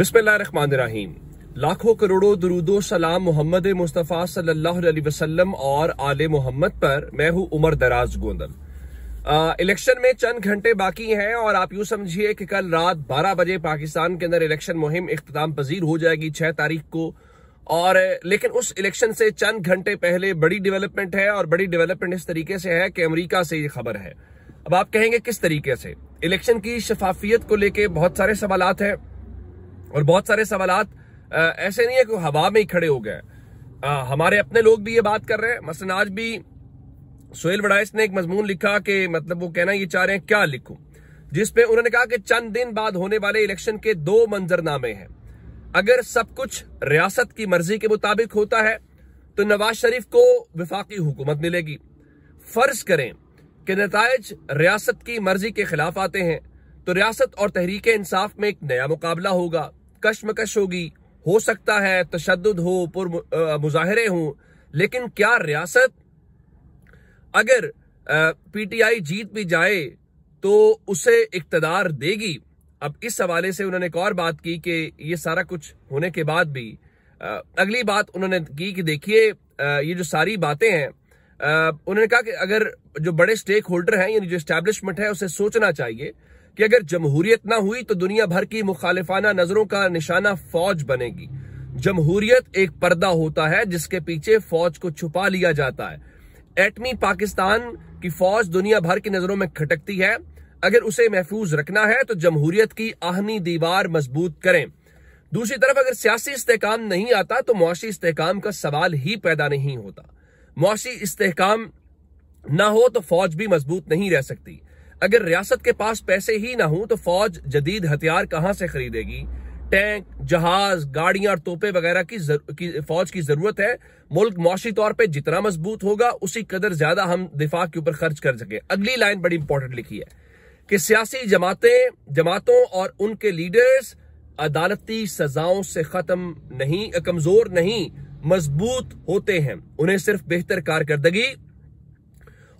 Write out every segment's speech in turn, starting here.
बिस्मिल्लाहिर्रहमानिर्रहीम लाखों करोड़ों दरूदो सलाम मोहम्मद मुस्तफ़ा सल्लल्लाहु अलैहि वसल्लम और आले मोहम्मद पर मैं हूं उमर दराज गोंदल इलेक्शन में चंद घंटे बाकी हैं और आप यूं समझिए कि कल रात 12 बजे पाकिस्तान के अंदर इलेक्शन मुहिम इख्ताम पजीर हो जाएगी 6 तारीख को और लेकिन उस इलेक्शन से चंद घंटे पहले बड़ी डेवलपमेंट है और बड़ी डेवलपमेंट इस तरीके से है कि अमरीका से ये खबर है अब आप कहेंगे किस तरीके से इलेक्शन की शफाफियत को लेकर बहुत सारे सवाल हैं और बहुत सारे सवाल ऐसे नहीं है कि हवा में ही खड़े हो गए हमारे अपने लोग भी ये बात कर रहे हैं मसलन आज भी सुहेल वडाइस ने एक मजमून लिखा कि मतलब वो कहना ये चाह रहे हैं क्या लिखू जिसमें उन्होंने कहा कि चंद दिन बाद होने वाले इलेक्शन के दो मंजरनामे हैं अगर सब कुछ रियासत की मर्जी के मुताबिक होता है तो नवाज शरीफ को विफाकी हुकूमत मिलेगी फर्ज करें कि नतज रियासत की मर्जी के खिलाफ आते हैं तो रियासत और तहरीक इंसाफ में एक नया मुकाबला होगा कश्मकश होगी हो सकता है तशद हो पुर मुजाहरे हों लेकिन क्या रियासत अगर पीटीआई जीत भी जाए तो उसे इकतदार देगी अब इस हवाले से उन्होंने एक और बात की कि ये सारा कुछ होने के बाद भी आ, अगली बात उन्होंने की कि देखिए ये जो सारी बातें हैं उन्होंने कहा कि अगर जो बड़े स्टेक होल्डर हैं यानी जो स्टैब्लिशमेंट है उसे सोचना चाहिए कि अगर जमहूरियत ना हुई तो दुनिया भर की मुखालिफाना नजरों का निशाना फौज बनेगी जमहूरियत एक पर्दा होता है जिसके पीछे फौज को छुपा लिया जाता है एटमी पाकिस्तान की फौज दुनिया भर की नजरों में खटकती है अगर उसे महफूज रखना है तो जमहूरियत की आहनी दीवार मजबूत करें दूसरी तरफ अगर सियासी इस्तेकाम नहीं आता तो मुआशी इस्तेकाम का सवाल ही पैदा नहीं होता मुआशी इस्तेकाम ना हो तो फौज भी मजबूत नहीं रह सकती अगर रियासत के पास पैसे ही ना हो तो फौज जदीद हथियार कहां से खरीदेगी टैंक जहाज गाड़ियां और तोपे वगैरह की, जर, की फौज की जरूरत है मुल्क मौसी तौर पर जितना मजबूत होगा उसी कदर ज्यादा हम दिफा के ऊपर खर्च कर सके अगली लाइन बड़ी इंपॉर्टेंट लिखी है कि सियासी जमातें जमातों और उनके लीडर्स अदालती सजाओं से खत्म नहीं कमजोर नहीं मजबूत होते हैं उन्हें सिर्फ बेहतर कारकर्दगी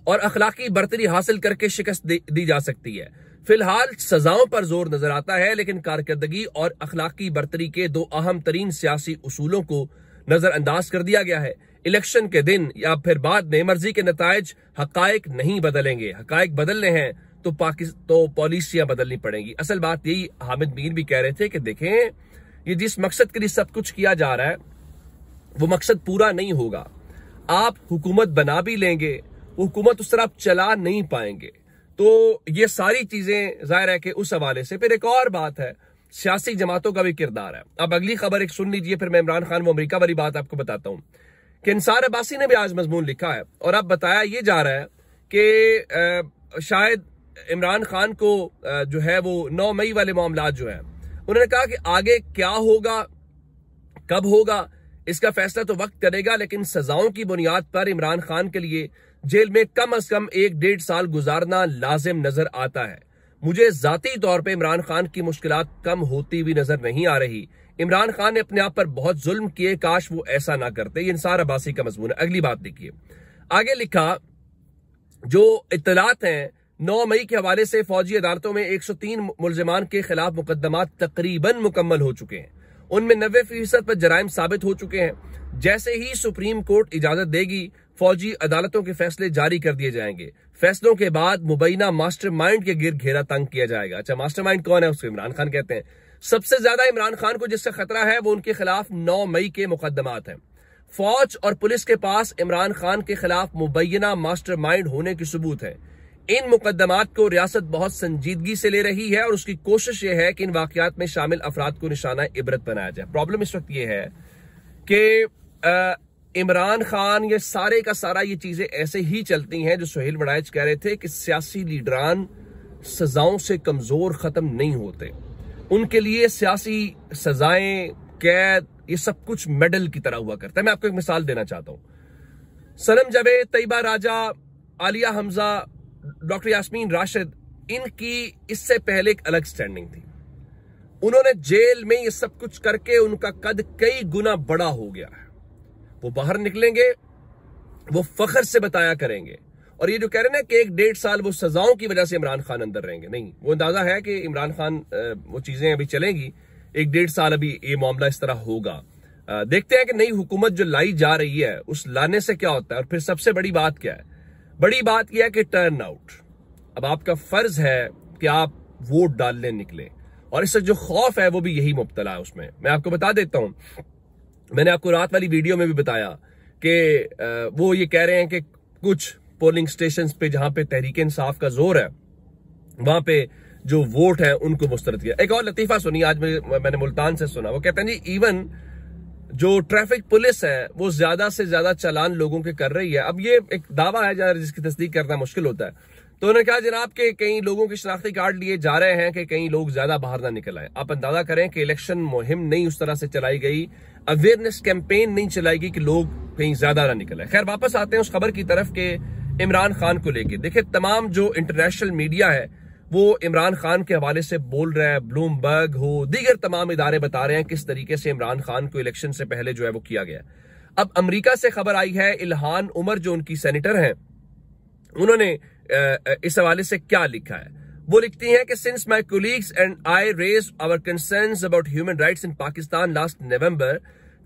और अखलाकी बर्तरी हासिल करके शिकस्त दी जा सकती है फिलहाल सजाओं पर जोर नजर आता है लेकिन कारकर्दगी और अखलाकी बरतरी के दो अहम तरीन सियासी उसूलों को नजरअंदाज कर दिया गया है इलेक्शन के दिन या फिर बाद में मर्जी के नतज हक नहीं बदलेंगे हकायक बदलने हैं तो पाकिस्तान तो पॉलिसियां बदलनी पड़ेंगी असल बात यही हामिद मीर भी कह रहे थे कि देखें ये जिस मकसद के लिए सब कुछ किया जा रहा है वो मकसद पूरा नहीं होगा आप हुकूमत बना भी लेंगे हुकूमत उस तरह चला नहीं पाएंगे तो ये सारी चीजें जाहिर है कि उस हवाले से फिर एक और बात है सियासी जमातों का भी किरदार है अब अगली खबर एक सुन लीजिए फिर मैं इमरान खान वो अमरीका वाली बात आपको बताता हूँ कि इंसार अब्बासी ने भी आज मजमून लिखा है और अब बताया ये जा रहा है कि शायद इमरान खान को जो है वो नौ मई वाले मामला जो है उन्होंने कहा कि आगे क्या होगा कब होगा इसका फैसला तो वक्त करेगा लेकिन सजाओं की बुनियाद पर इमरान खान के लिए जेल में कम अज कम एक डेढ़ साल गुजारना लाजिम नजर आता है मुझे जाती तौर पर इमरान खान की मुश्किल कम होती हुई नजर नहीं आ रही इमरान खान ने अपने आप पर बहुत जुल्म किए काश वो ऐसा ना करते इन इंसार अब्बासी का मजमून है अगली बात देखिए आगे लिखा जो इतलात हैं नौ मई के हवाले से फौजी अदालतों में 103 मुलजमान के खिलाफ मुकदमा तकरीबन मुकम्मल हो चुके हैं उनमें नब्बे फीसद पर जराइम साबित हो चुके हैं जैसे ही सुप्रीम कोर्ट इजाजत देगी फौजी अदालतों के फैसले जारी कर दिए जाएंगे फैसलों के बाद मुबैना मास्टरमाइंड के गिर घेरा तंग किया जाएगा अच्छा मास्टरमाइंड कौन है उसको इमरान खान कहते हैं सबसे ज्यादा इमरान खान को जिससे खतरा है वो उनके खिलाफ नौ मई के मुकदमात हैं फौज और पुलिस के पास इमरान खान के खिलाफ मुबैना मास्टरमाइंड होने के सबूत है इन मुकदमात को रियासत बहुत संजीदगी से ले रही है और उसकी कोशिश यह है कि इन वाकयात में शामिल अफराद को निशाना इबरत बनाया जाए प्रॉब्लम इस वक्त यह है कि इमरान खान ये सारे का सारा ये चीजें ऐसे ही चलती हैं जो सुहेल बड़ाइच कह रहे थे कि सियासी लीडरान सजाओं से कमजोर खत्म नहीं होते उनके लिए सियासी सजाएं कैद ये सब कुछ मेडल की तरह हुआ करता है मैं आपको एक मिसाल देना चाहता हूं सनम जबे तैयबा राजा आलिया हमजा डॉक्टर यासमीन राशिद इनकी इससे पहले एक अलग स्टैंडिंग थी उन्होंने जेल में ये सब कुछ करके उनका कद कई गुना बड़ा हो गया है वो बाहर निकलेंगे वो फखर से बताया करेंगे और ये जो कह रहे हैं ना कि एक डेढ़ साल वो सजाओं की वजह से इमरान खान अंदर रहेंगे नहीं वो अंदाजा है कि इमरान खान वो चीजें अभी चलेंगी एक डेढ़ साल अभी ये मामला इस तरह होगा देखते हैं कि नई हुकूमत जो लाई जा रही है उस लाने से क्या होता है और फिर सबसे बड़ी बात क्या है बड़ी बात यह है कि टर्न आउट अब आपका फर्ज है कि आप वोट डालने निकले और इससे जो खौफ है वो भी यही मुबतला है उसमें मैं आपको बता देता हूं मैंने आपको रात वाली वीडियो में भी बताया कि वो ये कह रहे हैं कि कुछ पोलिंग स्टेशन पे जहां पे तहरीक इंसाफ का जोर है वहां पे जो वोट है उनको मुस्तरद किया एक और लतीफा सुनी आज मैंने मुल्तान से सुना वो कहते हैं जी इवन जो ट्रैफिक पुलिस है वो ज्यादा से ज्यादा चालान लोगों के कर रही है अब ये एक दावा है जिसकी तस्दीक करना मुश्किल होता है तो उन्होंने कहा जनाब के कई लोगों के शनाख्ती कार्ड लिए जा रहे हैं कि कई लोग ज्यादा बाहर ना निकल आए आप अंदाजा करें कि इलेक्शन मुहिम नहीं उस तरह से चलाई गई अवेयरनेस कैंपेन नहीं चलाई गई कि लोग कहीं ज्यादा ना निकल आए खैर वापस आते हैं उस खबर की तरफ के इमरान खान को लेकर देखिये तमाम जो इंटरनेशनल मीडिया है वो इमरान खान के हवाले से बोल रहे हैं ब्लूमबर्ग हो दीगर तमाम इदारे बता रहे हैं किस तरीके से इमरान खान को इलेक्शन से पहले जो है वो किया गया अब अमेरिका से खबर आई है इल्हान उमर जो उनकी सेनेटर हैं उन्होंने इस हवाले से क्या लिखा है वो लिखती हैं कि since my colleagues and I raise our concern about human rights in Pakistan last November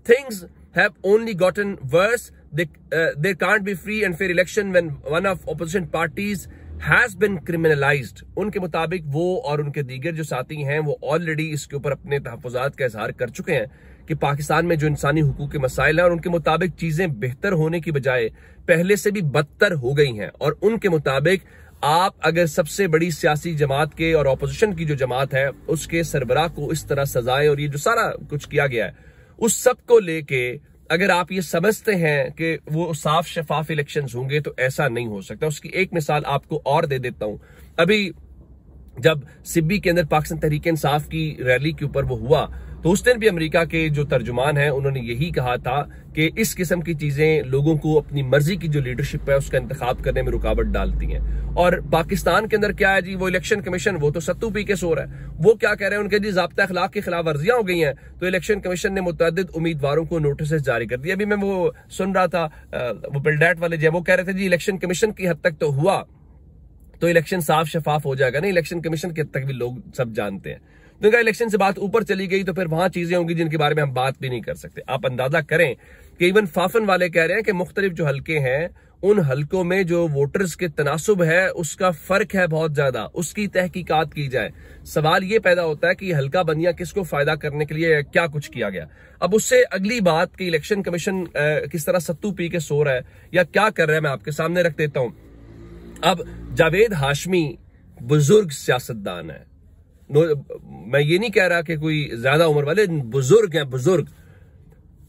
things have only gotten worse they can't be free and fair election when one of opposition parties has been criminalise उनके मुताबिक वो और उनके दीगर जो साथी हैं वो ऑलरेडी इसके ऊपर अपने तहफात का इजहार कर चुके हैं कि पाकिस्तान में जो इंसानी हकूक के मसाइल हैं और उनके मुताबिक चीजें बेहतर होने की बजाय पहले से भी बदतर हो गई हैं और उनके मुताबिक आप अगर सबसे बड़ी सियासी जमात के और अपोजिशन की जो जमात है उसके सरबराह को इस तरह सजाएं और ये जो सारा कुछ किया गया है उस सब को लेके अगर आप ये समझते हैं कि वो साफ शफाफ इलेक्शन होंगे तो ऐसा नहीं हो सकता उसकी एक मिसाल आपको और दे देता हूं अभी जब सिब्बी के अंदर पाकिस्तान तहरीक इंसाफ की रैली के ऊपर वो हुआ होस्टन तो भी अमेरिका के जो तर्जुमान है उन्होंने यही कहा था कि इस किस्म की चीज़ें लोगों को अपनी मर्जी की जो लीडरशिप है उसका इंतखाब करने में रुकावट डालती हैं और पाकिस्तान के अंदर क्या है जी वो इलेक्शन कमीशन वो तो सत्तू पी के शोर है वो क्या कह रहे हैं उनके जी जबता अखलाक की खिलाफ वर्जियां हो गई हैं तो इलेक्शन कमीशन ने मुतद उम्मीदवारों को नोटिस जारी कर दिया अभी मैं वो सुन रहा था वो बिल्डैट वाले जो वो कह रहे थे जी इलेक्शन कमीशन की हद तक तो हुआ तो इलेक्शन साफ शफाफ हो जाएगा ना इलेक्शन कमीशन की हद तक भी लोग सब जानते हैं तो इलेक्शन से बात ऊपर चली गई तो फिर वहां चीजें होंगी जिनके बारे में हम बात भी नहीं कर सकते आप अंदाजा करें कि इवन फाफन वाले कह रहे हैं कि मुख्तलिफ जो हल्के हैं उन हल्कों में जो वोटर्स के तनासब है उसका फर्क है बहुत ज्यादा उसकी तहकीकात की जाए सवाल ये पैदा होता है कि हल्का बनिया किसको फायदा करने के लिए क्या कुछ किया गया अब उससे अगली बात कि इलेक्शन कमीशन किस तरह सत्तू पी के सो रहा है या क्या कर रहा है मैं आपके सामने रख देता हूं अब जावेद हाशमी बुजुर्ग सियासतदान है मैं ये नहीं कह रहा कि कोई ज्यादा उम्र वाले बुजुर्ग हैं बुजुर्ग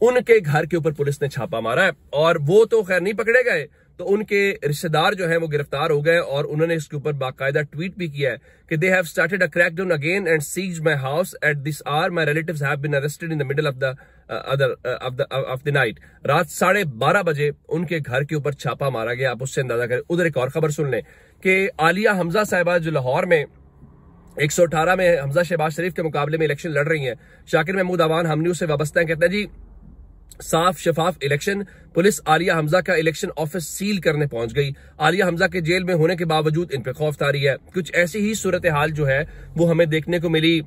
उनके घर के ऊपर पुलिस ने छापा मारा है और वो तो खैर नहीं पकड़े गए तो उनके रिश्तेदार जो हैं वो गिरफ्तार हो गए और उन्होंने इसके ऊपर बाकायदा ट्वीट भी किया है कि they have started a crackdown again and seize my house at this are my relatives have been arrested in the middle of the other of the of the night रात साढ़े बारह बजे उनके घर के ऊपर छापा मारा गया आप उससे अंदाजा करें उधर एक और खबर सुन लें कि आलिया हमजा साहिबा जो लाहौर में 118 में हमजा शहबाज शरीफ के मुकाबले में इलेक्शन लड़ रही है शाकिर महमूद अवान हम न्यूज से वाबस्ता है कहते हैं जी साफ शफाफ इलेक्शन पुलिस आलिया हमजा का इलेक्शन ऑफिस सील करने पहुंच गई आलिया हमजा के जेल में होने के बावजूद इन पर खौफ तारी है कुछ ऐसी ही सूरत हाल जो है वो हमें देखने को मिली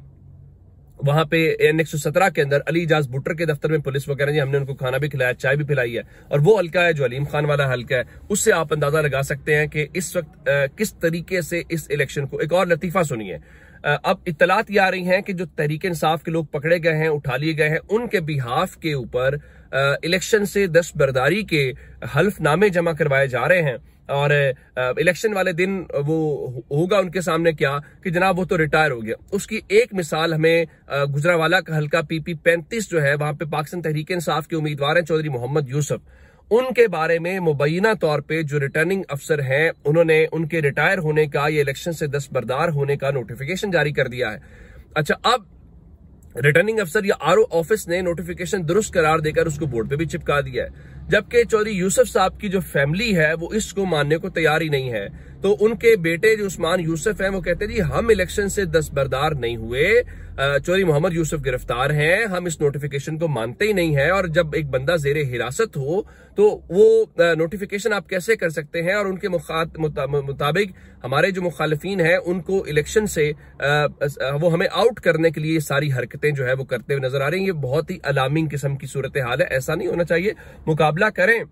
वहां पे एन एक सौ सत्रह के अंदर अली इजाज बुटर के दफ्तर में पुलिस वगैरह जी हमने उनको खाना भी खिलाया चाय भी पिलाई है और वो हल्का है जो अलीम खान वाला हल्का है उससे आप अंदाजा लगा सकते हैं कि इस वक्त किस तरीके से इस इलेक्शन को एक और लतीफा सुनिए अब इतलात ये आ रही हैं कि जो तहरीक इंसाफ के लोग पकड़े गए हैं उठा लिए गए हैं उनके बिहाफ के ऊपर इलेक्शन से दस्तबरदारी के हल्फनामे जमा करवाए जा रहे हैं और इलेक्शन वाले दिन वो होगा उनके सामने क्या कि जनाब वो तो रिटायर हो गया उसकी एक मिसाल हमें गुजरावाला का हल्का पीपी पैंतीस जो है वहां पे पाकिस्तान तहरीक इंसाफ के उम्मीदवार हैं चौधरी मोहम्मद यूसुफ उनके बारे में मुबैना तौर पे जो रिटर्निंग अफसर हैं उन्होंने उनके रिटायर होने का ये इलेक्शन से दस्तबरदार होने का नोटिफिकेशन जारी कर दिया है अच्छा अब रिटर्निंग अफसर या आर ऑफिस ने नोटिफिकेशन दुरुस्त करार देकर उसको बोर्ड पे भी चिपका दिया है जबकि चौधरी यूसुफ साहब की जो फैमिली है वो इसको मानने को तैयार ही नहीं है तो उनके बेटे जो उस्मान यूसुफ हैं वो कहते हैं जी हम इलेक्शन से दस्तबरदार नहीं हुए चोरी मोहम्मद यूसुफ गिरफ्तार हैं हम इस नोटिफिकेशन को मानते ही नहीं है और जब एक बंदा जेर हिरासत हो तो वो नोटिफिकेशन आप कैसे कर सकते हैं और उनके मुताबिक हमारे जो मुखालफी हैं उनको इलेक्शन से वो हमें आउट करने के लिए सारी हरकतें जो है वो करते हुए नजर आ रही है ये बहुत ही अलार्मिंग किस्म की सूरत हाल है ऐसा नहीं होना चाहिए मुकाबला करें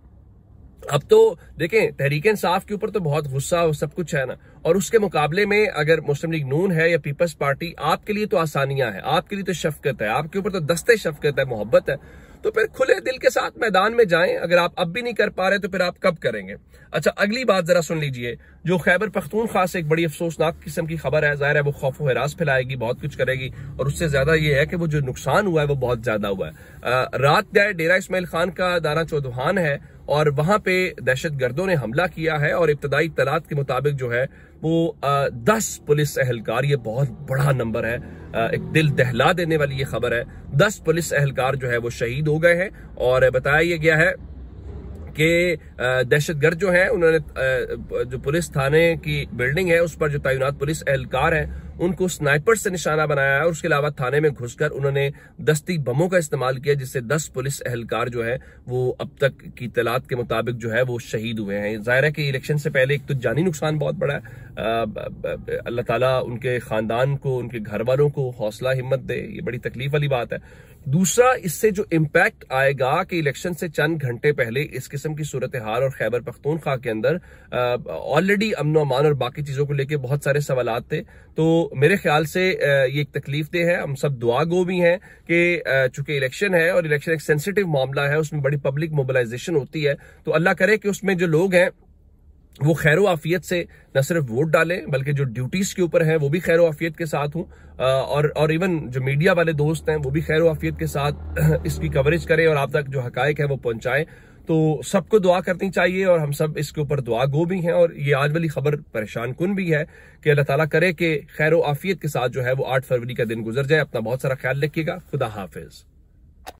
अब तो देखें तहरीक इंसाफ के ऊपर तो बहुत गुस्सा हो सब कुछ है ना और उसके मुकाबले में अगर मुस्लिम लीग नून है या पीपल्स पार्टी आपके लिए तो आसानियां हैं आपके लिए तो शफकत है आपके ऊपर तो दस्ते शफकत है मोहब्बत है तो फिर खुले दिल के साथ मैदान में जाएं अगर आप अब भी नहीं कर पा रहे तो फिर आप कब करेंगे अच्छा अगली बात जरा सुन लीजिए जो खैबर पख्तून खास एक बड़ी अफसोसनाक किस्म की खबर है जाहिर है वो खौफ हरास फैलाएगी बहुत कुछ करेगी और उससे ज्यादा ये है कि वो जो नुकसान हुआ है वो बहुत ज्यादा हुआ है आ, रात गए डेरा इसमाइल खान का दारा चौधहान है और वहां पे दहशत गर्दों ने हमला किया है और इब्तदाई तलाद के मुताबिक जो है वो दस पुलिस अहलकार ये बहुत बड़ा नंबर है एक दिल दहला देने वाली ये खबर है दस पुलिस अहलकार जो है वो शहीद हो गए हैं और बताया यह गया है कि दहशतगर्द जो है उन्होंने जो पुलिस थाने की बिल्डिंग है उस पर जो तैनात पुलिस एहलकार है उनको स्नाइपर से निशाना बनाया है और उसके अलावा थाने में घुसकर उन्होंने दस्ती बमों का इस्तेमाल किया जिससे दस पुलिस एहलकार जो है वो अब तक की तलाद के मुताबिक जो है वो शहीद हुए हैं जाहिर है कि इलेक्शन से पहले एक तो जानी नुकसान बहुत बड़ा है अल्लाह ताला उनके खानदान को उनके घर वालों को हौसला हिम्मत दे ये बड़ी तकलीफ वाली बात है दूसरा इससे जो इम्पैक्ट आएगा कि इलेक्शन से चंद घंटे पहले इस किस्म की सूरत हाल और खैबर पख्तूनख्वा के अंदर ऑलरेडी अमन अमान और बाकी चीजों को लेकर बहुत सारे सवाल थे तो मेरे ख्याल से ये एक तकलीफ दे है हम सब दुआ गो भी हैं कि चूंकि इलेक्शन है और इलेक्शन एक सेंसिटिव मामला है उसमें बड़ी पब्लिक मोबिलाइजेशन होती है तो अल्लाह करे कि उसमें जो लोग हैं वो खैर आफियत से न सिर्फ वोट डालें बल्कि जो ड्यूटीज के ऊपर हैं वो भी खैर आफियत के साथ हूँ और और इवन जो मीडिया वाले दोस्त हैं वो भी खैर आफियत के साथ इसकी कवरेज करें और आप तक जो हकायक है वो पहुंचाएं तो सबको दुआ करनी चाहिए और हम सब इसके ऊपर दुआ गो भी हैं और ये आज वाली खबर परेशान कुन भी है कि अल्लाह ताला करे कि खैर आफियत के साथ जो है वो आठ फरवरी का दिन गुजर जाए अपना बहुत सारा ख्याल रखिएगा खुदा हाफिज़